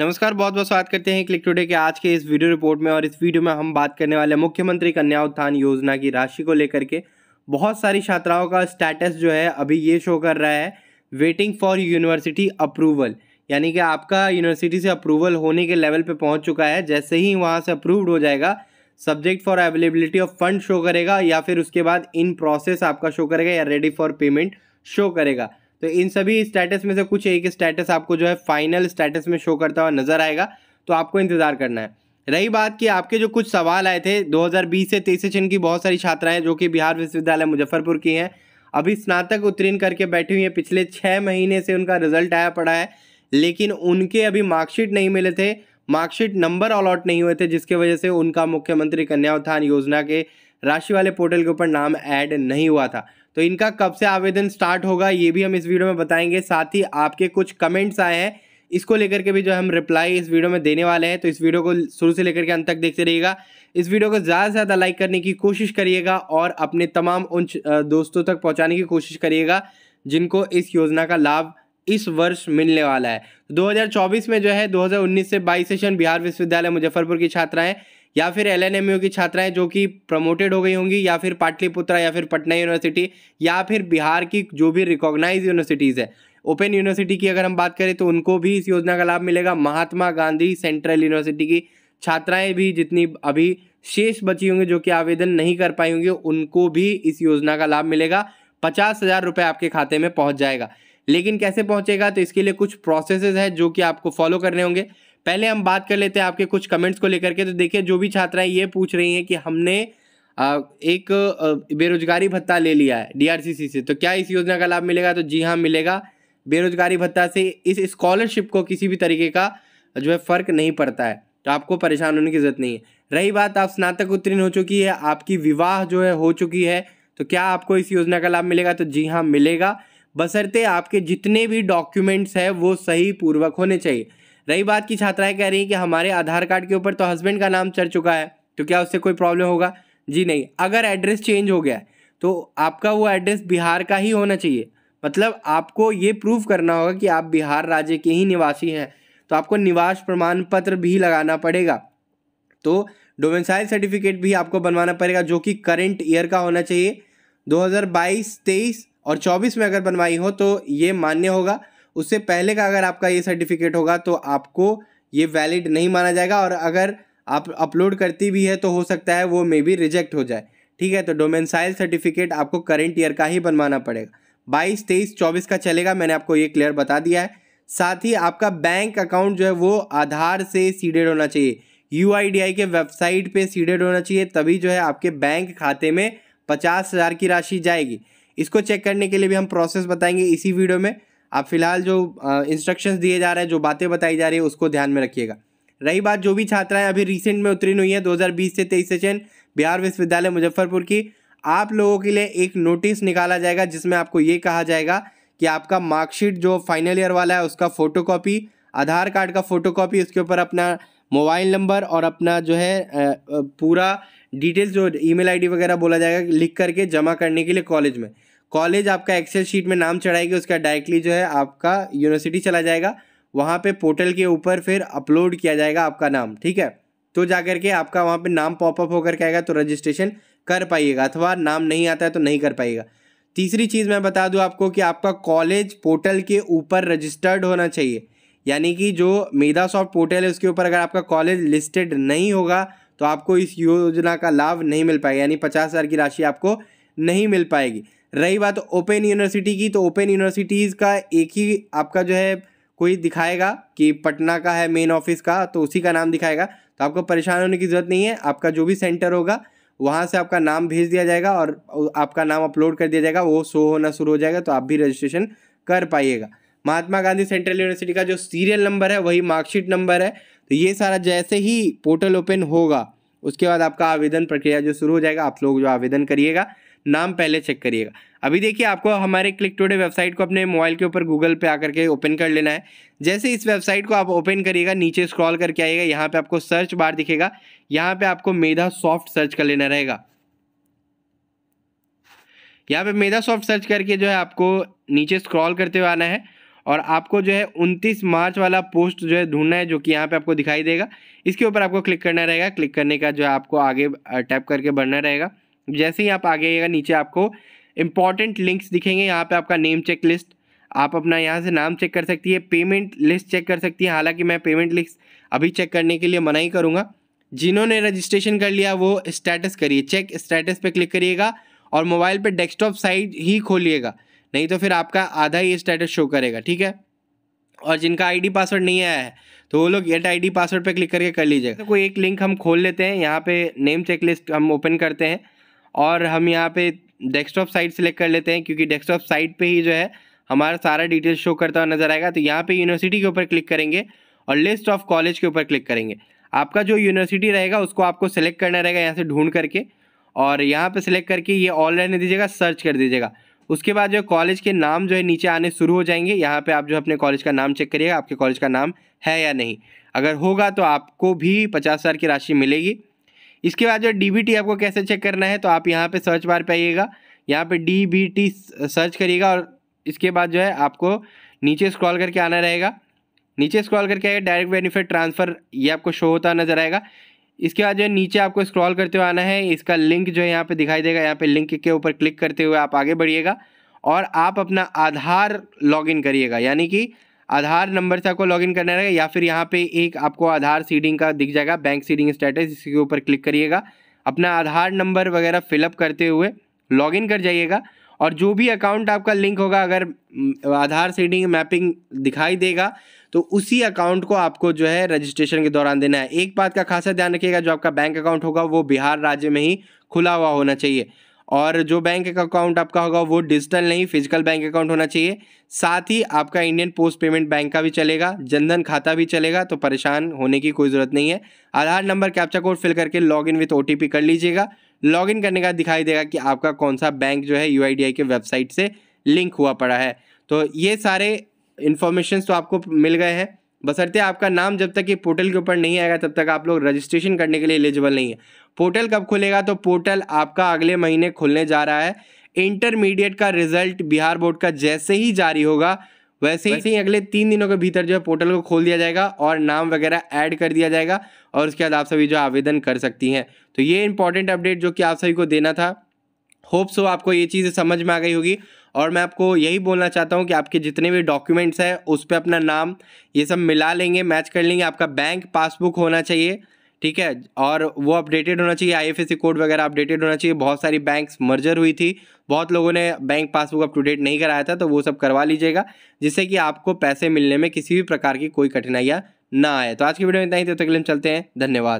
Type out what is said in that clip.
नमस्कार बहुत बहुत स्वागत करते हैं क्लिक टुडे के आज के इस वीडियो रिपोर्ट में और इस वीडियो में हम बात करने वाले मुख्यमंत्री कन्या उत्थान योजना की राशि को लेकर के बहुत सारी छात्राओं का स्टेटस जो है अभी ये शो कर रहा है वेटिंग फॉर यूनिवर्सिटी अप्रूवल यानी कि आपका यूनिवर्सिटी से अप्रूवल होने के लेवल पर पहुँच चुका है जैसे ही वहाँ से अप्रूव्ड हो जाएगा subject for availability of fund show करेगा या फिर उसके बाद इन प्रोसेस आपका शो करेगा या रेडी फॉर पेमेंट शो करेगा तो इन सभी स्टेटस में से कुछ एक स्टेटस आपको जो है फाइनल स्टेटस में शो करता हुआ नज़र आएगा तो आपको इंतज़ार करना है रही बात कि आपके जो कुछ सवाल आए थे 2020 से तेईस चिन्ह की बहुत सारी छात्राएं जो कि बिहार विश्वविद्यालय मुजफ्फरपुर की हैं अभी स्नातक उत्तीर्ण करके बैठी हुई हैं पिछले छः महीने से उनका रिजल्ट आया पड़ा है लेकिन उनके अभी मार्कशीट नहीं मिले थे मार्कशीट नंबर अलॉट नहीं हुए थे जिसके वजह से उनका मुख्यमंत्री कन्या उत्थान योजना के राशि वाले पोर्टल के ऊपर नाम ऐड नहीं हुआ था तो इनका कब से आवेदन स्टार्ट होगा ये भी हम इस वीडियो में बताएंगे साथ ही आपके कुछ कमेंट्स आए हैं इसको लेकर के भी जो हम रिप्लाई इस वीडियो में देने वाले हैं तो इस वीडियो को शुरू से लेकर के अंत तक देखते रहिएगा इस वीडियो को ज़्यादा से ज़्यादा लाइक करने की कोशिश करिएगा और अपने तमाम उन दोस्तों तक पहुँचाने की कोशिश करिएगा जिनको इस योजना का लाभ इस वर्ष मिलने वाला है 2024 में जो है 2019 से 22 सेशन बिहार विश्वविद्यालय मुजफ्फरपुर की छात्राएं या फिर एल की छात्राएं जो कि प्रमोटेड हो गई होंगी या फिर पाटलिपुत्रा या फिर पटना यूनिवर्सिटी या फिर बिहार की जो भी रिकॉग्नाइज यूनिवर्सिटीज़ है ओपन यूनिवर्सिटी की अगर हम बात करें तो उनको भी इस योजना का लाभ मिलेगा महात्मा गांधी सेंट्रल यूनिवर्सिटी की छात्राएं भी जितनी अभी शेष बची होंगी जो कि आवेदन नहीं कर पाई होंगी उनको भी इस योजना का लाभ मिलेगा पचास हज़ार रुपये आपके खाते में पहुंच जाएगा लेकिन कैसे पहुंचेगा तो इसके लिए कुछ प्रोसेसेस है जो कि आपको फॉलो करने होंगे पहले हम बात कर लेते हैं आपके कुछ कमेंट्स को लेकर के तो देखिए जो भी छात्राएं ये पूछ रही हैं कि हमने एक बेरोजगारी भत्ता ले लिया है डीआरसीसी से तो क्या इस योजना का लाभ मिलेगा तो जी हाँ मिलेगा बेरोजगारी भत्ता से इस स्कॉलरशिप को किसी भी तरीके का जो है फ़र्क नहीं पड़ता है तो आपको परेशान होने की ज़रूरत नहीं है रही बात आप स्नातक उत्तीर्ण हो चुकी है आपकी विवाह जो है हो चुकी है तो क्या आपको इस योजना का लाभ मिलेगा तो जी हाँ मिलेगा बसरते आपके जितने भी डॉक्यूमेंट्स हैं वो सही पूर्वक होने चाहिए रही बात की छात्राएं कह रही हैं कि हमारे आधार कार्ड के ऊपर तो हस्बैंड का नाम चढ़ चुका है तो क्या उससे कोई प्रॉब्लम होगा जी नहीं अगर एड्रेस चेंज हो गया तो आपका वो एड्रेस बिहार का ही होना चाहिए मतलब आपको ये प्रूव करना होगा कि आप बिहार राज्य के ही निवासी हैं तो आपको निवास प्रमाण पत्र भी लगाना पड़ेगा तो डोमेसाइल सर्टिफिकेट भी आपको बनवाना पड़ेगा जो कि करेंट ईयर का होना चाहिए 2022, 23 और 24 में अगर बनवाई हो तो ये मान्य होगा उससे पहले का अगर आपका ये सर्टिफिकेट होगा तो आपको ये वैलिड नहीं माना जाएगा और अगर आप अपलोड करती भी है तो हो सकता है वो मे बी रिजेक्ट हो जाए ठीक है तो डोमेंसाइल सर्टिफिकेट आपको करेंट ईयर का ही बनवाना पड़ेगा बाईस तेईस चौबीस का चलेगा मैंने आपको ये क्लियर बता दिया है साथ ही आपका बैंक अकाउंट जो है वो आधार से सीडेड होना चाहिए यू के वेबसाइट पे सीडेड होना चाहिए तभी जो है आपके बैंक खाते में पचास हज़ार की राशि जाएगी इसको चेक करने के लिए भी हम प्रोसेस बताएंगे इसी वीडियो में आप फिलहाल जो इंस्ट्रक्शंस दिए जा रहे हैं जो बातें बताई जा रही है उसको ध्यान में रखिएगा रही बात जो भी छात्राएं अभी रिसेंट में उत्तीर्ण हुई हैं 2020 से तेईस सेशन बिहार विश्वविद्यालय मुजफ्फरपुर की आप लोगों के लिए एक नोटिस निकाला जाएगा जिसमें आपको ये कहा जाएगा कि आपका मार्कशीट जो फाइनल ईयर वाला है उसका फोटो आधार कार्ड का फोटो उसके ऊपर अपना मोबाइल नंबर और अपना जो है पूरा डिटेल्स जो ईमेल आईडी वगैरह बोला जाएगा लिख करके जमा करने के लिए कॉलेज में कॉलेज आपका एक्सेल शीट में नाम चढ़ाएगी उसका डायरेक्टली जो है आपका यूनिवर्सिटी चला जाएगा वहाँ पे पोर्टल के ऊपर फिर अपलोड किया जाएगा आपका नाम ठीक है तो जा के आपका वहाँ पे नाम पॉपअप होकर के आएगा तो रजिस्ट्रेशन कर पाइएगा अथवा नाम नहीं आता है तो नहीं कर पाइएगा तीसरी चीज़ मैं बता दूँ आपको कि आपका कॉलेज पोर्टल के ऊपर रजिस्टर्ड होना चाहिए यानी कि जो मेधा सॉफ्ट पोर्टल है उसके ऊपर अगर आपका कॉलेज लिस्टेड नहीं होगा तो आपको इस योजना का लाभ नहीं मिल पाएगा यानी पचास हज़ार की राशि आपको नहीं मिल पाएगी रही बात ओपन यूनिवर्सिटी की तो ओपन यूनिवर्सिटीज़ का एक ही आपका जो है कोई दिखाएगा कि पटना का है मेन ऑफिस का तो उसी का नाम दिखाएगा तो आपको परेशान होने की ज़रूरत नहीं है आपका जो भी सेंटर होगा वहाँ से आपका नाम भेज दिया जाएगा और आपका नाम अपलोड कर दिया जाएगा वो शो होना शुरू हो जाएगा तो आप भी रजिस्ट्रेशन कर पाइएगा महात्मा गांधी सेंट्रल यूनिवर्सिटी का जो सीरियल नंबर है वही मार्कशीट नंबर है तो ये सारा जैसे ही पोर्टल ओपन होगा उसके बाद आपका आवेदन प्रक्रिया जो शुरू हो जाएगा आप लोग जो आवेदन करिएगा नाम पहले चेक करिएगा अभी देखिए आपको हमारे क्लिक टूडे वेबसाइट को अपने मोबाइल के ऊपर गूगल पे आकर के ओपन कर लेना है जैसे इस वेबसाइट को आप ओपन करिएगा नीचे स्क्रॉल करके आइएगा यहाँ पे आपको सर्च बार दिखेगा यहाँ पे आपको मेधा सॉफ्ट सर्च कर लेना रहेगा यहाँ पे मेधा सॉफ्ट सर्च करके जो है आपको नीचे स्क्रॉल करते हुए आना है और आपको जो है 29 मार्च वाला पोस्ट जो है ढूंढना है जो कि यहाँ पे आपको दिखाई देगा इसके ऊपर आपको क्लिक करना रहेगा क्लिक करने का जो है आपको आगे टैप करके बढ़ना रहेगा जैसे ही आप आगे आइएगा नीचे आपको इंपॉर्टेंट लिंक्स दिखेंगे यहाँ पे आपका नेम चेक लिस्ट आप अपना यहाँ से नाम चेक कर सकती है पेमेंट लिस्ट चेक कर सकती है हालांकि मैं पेमेंट लिस्ट अभी चेक करने के लिए मना ही करूँगा जिन्होंने रजिस्ट्रेशन कर लिया वो स्टेटस करिए चेक स्टेटस पे क्लिक करिएगा और मोबाइल पे डेस्कटॉप साइट ही खोलिएगा नहीं तो फिर आपका आधा ही स्टेटस शो करेगा ठीक है और जिनका आईडी पासवर्ड नहीं आया है तो वो लोग गेट आईडी पासवर्ड पे क्लिक करके कर लीजिएगा तो कोई एक लिंक हम खोल लेते हैं यहाँ पे नेम चेक लिस्ट हम ओपन करते हैं और हम यहाँ पे डेस्कटॉप साइट सेलेक्ट कर लेते हैं क्योंकि डेस्कटॉप साइट पे ही जो है हमारा सारा डिटेल शो करता हुआ नज़र आएगा तो यहाँ पे यूनिवर्सिटी के ऊपर क्लिक करेंगे और लिस्ट ऑफ कॉलेज के ऊपर क्लिक करेंगे आपका जो यूनिवर्सिटी रहेगा उसको आपको सेलेक्ट करना रहेगा यहाँ से ढूंढ करके और यहाँ पर सेलेक्ट करके ये ऑल रहने दीजिएगा सर्च कर दीजिएगा उसके बाद जो कॉलेज के नाम जो है नीचे आने शुरू हो जाएंगे यहाँ पर आप जो अपने कॉलेज का नाम चेक करिएगा आपके कॉलेज का नाम है या नहीं अगर होगा तो आपको भी पचास हज़ार की राशि मिलेगी इसके बाद जो डी आपको कैसे चेक करना है तो आप यहाँ पर सर्च बार पे आइएगा यहाँ पे डी सर्च करिएगा और इसके बाद जो है आपको नीचे स्क्रॉल करके आना रहेगा नीचे स्क्रॉल करके आएगा डायरेक्ट बेनिफिट ट्रांसफ़र ये आपको शो होता नजर आएगा इसके बाद जो है नीचे आपको स्क्रॉल करते हुए आना है इसका लिंक जो है यहाँ पे दिखाई देगा यहाँ पे लिंक के ऊपर क्लिक करते हुए आप आगे बढ़िएगा और आप अपना आधार लॉगिन करिएगा यानी कि आधार नंबर से आपको लॉगिन करना रहेगा या फिर यहाँ पे एक आपको आधार सीडिंग का दिख जाएगा बैंक सीडिंग स्टेटस इसके ऊपर क्लिक करिएगा अपना आधार नंबर वगैरह फिलअप करते हुए लॉगिन कर जाइएगा और जो भी अकाउंट आपका लिंक होगा अगर आधार सीडिंग मैपिंग दिखाई देगा तो उसी अकाउंट को आपको जो है रजिस्ट्रेशन के दौरान देना है एक बात का खासा ध्यान रखिएगा जो आपका बैंक अकाउंट होगा वो बिहार राज्य में ही खुला हुआ होना चाहिए और जो बैंक अकाउंट आपका होगा वो डिजिटल नहीं फिजिकल बैंक अकाउंट होना चाहिए साथ ही आपका इंडियन पोस्ट पेमेंट बैंक का भी चलेगा जनधन खाता भी चलेगा तो परेशान होने की कोई ज़रूरत नहीं है Aadhaar number captcha code fill करके लॉग इन विथ ओ कर लीजिएगा लॉग इन करने का दिखाई देगा कि आपका कौन सा बैंक जो है यू के वेबसाइट से लिंक हुआ पड़ा है तो ये सारे इन्फॉर्मेशन तो आपको मिल गए हैं बसरते आपका नाम जब तक ये पोर्टल के ऊपर नहीं आएगा तब तक आप लोग रजिस्ट्रेशन करने के लिए एलिजिबल नहीं है पोर्टल कब खुलेगा तो पोर्टल आपका अगले महीने खुलने जा रहा है इंटरमीडिएट का रिजल्ट बिहार बोर्ड का जैसे ही जारी होगा वैसे ही वैसे ही अगले तीन दिनों के भीतर जो है पोर्टल को खोल दिया जाएगा और नाम वगैरह ऐड कर दिया जाएगा और उसके बाद आप सभी जो आवेदन कर सकती हैं तो ये इंपॉर्टेंट अपडेट जो कि आप सभी को देना था होप्स सो आपको ये चीज़ समझ में आ गई होगी और मैं आपको यही बोलना चाहता हूँ कि आपके जितने भी डॉक्यूमेंट्स हैं उस पर अपना नाम ये सब मिला लेंगे मैच कर लेंगे आपका बैंक पासबुक होना चाहिए ठीक है और वो अपडेटेड होना चाहिए आईएफएससी कोड वगैरह अपडेटेड होना चाहिए बहुत सारी बैंक्स मर्जर हुई थी बहुत लोगों ने bank passbook up to date नहीं कराया था तो वो सब करवा लीजिएगा जिससे कि आपको पैसे मिलने में किसी भी प्रकार की कोई कठिनाइयाँ ना आए तो आज की वीडियो में इतना ही तो तकलीम चलते हैं धन्यवाद